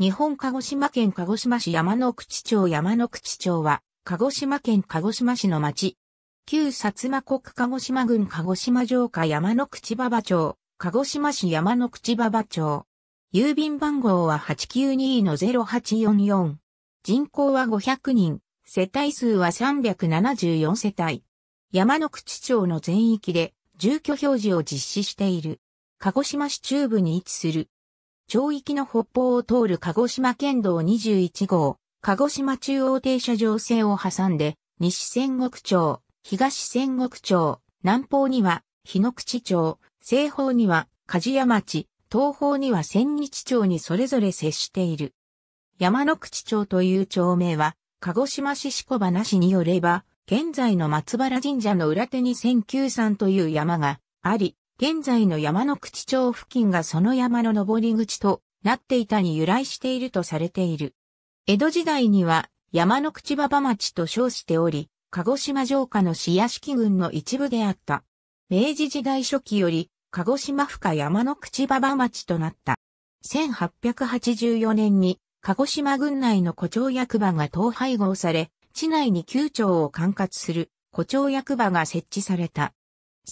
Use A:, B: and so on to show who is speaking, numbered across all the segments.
A: 日本鹿児島県鹿児島市山の口町山の口町は、鹿児島県鹿児島市の町。旧薩摩国鹿児島郡鹿児島城下山の口馬場町、鹿児島市山の口馬場町。郵便番号は892-0844。人口は500人、世帯数は374世帯。山の口町の全域で住居表示を実施している。鹿児島市中部に位置する町域の北方を通る鹿児島県道21号、鹿児島中央停車場線を挟んで、西仙石町、東仙石町、南方には日野口町、西方には梶屋町、東方には千日町にそれぞれ接している。山の口町という町名は、鹿児島市四花市によれば、現在の松原神社の裏手に千九山という山があり、現在の山の口町付近がその山の登り口となっていたに由来しているとされている。江戸時代には山の口馬場町と称しており、鹿児島城下の市屋敷群の一部であった。明治時代初期より、鹿児島府下山の口馬場町となった。1884年に、鹿児島郡内の古町役場が統廃合され、地内に旧町を管轄する古町役場が設置された。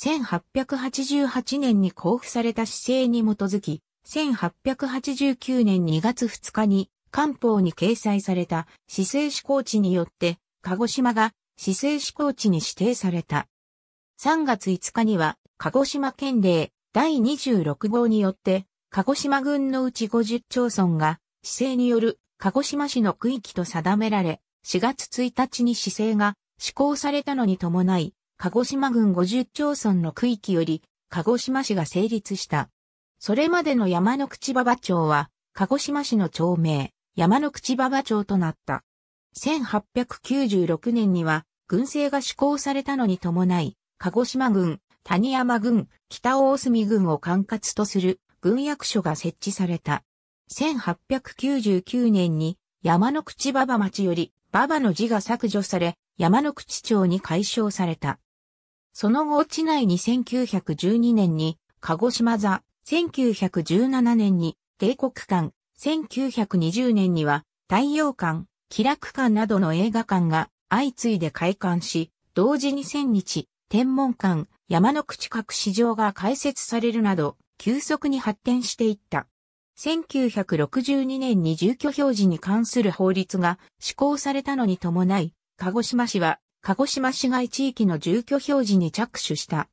A: 1888年に交付された姿勢に基づき、1889年2月2日に官報に掲載された市政施行地によって、鹿児島が市政施行地に指定された。3月5日には、鹿児島県令第26号によって、鹿児島郡のうち50町村が、市政による鹿児島市の区域と定められ、4月1日に市政が施行されたのに伴い、鹿児島郡50町村の区域より、鹿児島市が成立した。それまでの山の口馬場町は、鹿児島市の町名、山の口馬場町となった。1896年には、軍政が施行されたのに伴い、鹿児島郡、谷山郡、北大隅郡を管轄とする軍役所が設置された。1899年に山の口馬場町より馬場の字が削除され、山の口町に解消された。その後地内に1912年に鹿児島座、1917年に帝国館、1920年には太陽館、気楽館などの映画館が相次いで開館し、同時に千日、天文館、山の口角市場が開設されるなど、急速に発展していった。1962年に住居表示に関する法律が施行されたのに伴い、鹿児島市は鹿児島市街地域の住居表示に着手した。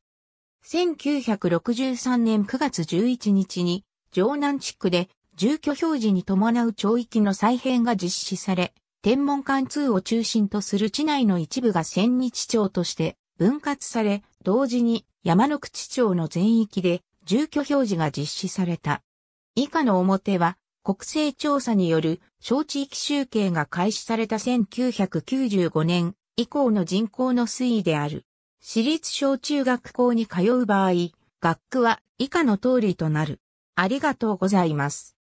A: 1963年9月11日に、城南地区で住居表示に伴う町域の再編が実施され、天文館2を中心とする地内の一部が千日町として分割され、同時に山の口町の全域で住居表示が実施された。以下の表は国勢調査による小地域集計が開始された1995年以降の人口の推移である。私立小中学校に通う場合、学区は以下の通りとなる。ありがとうございます。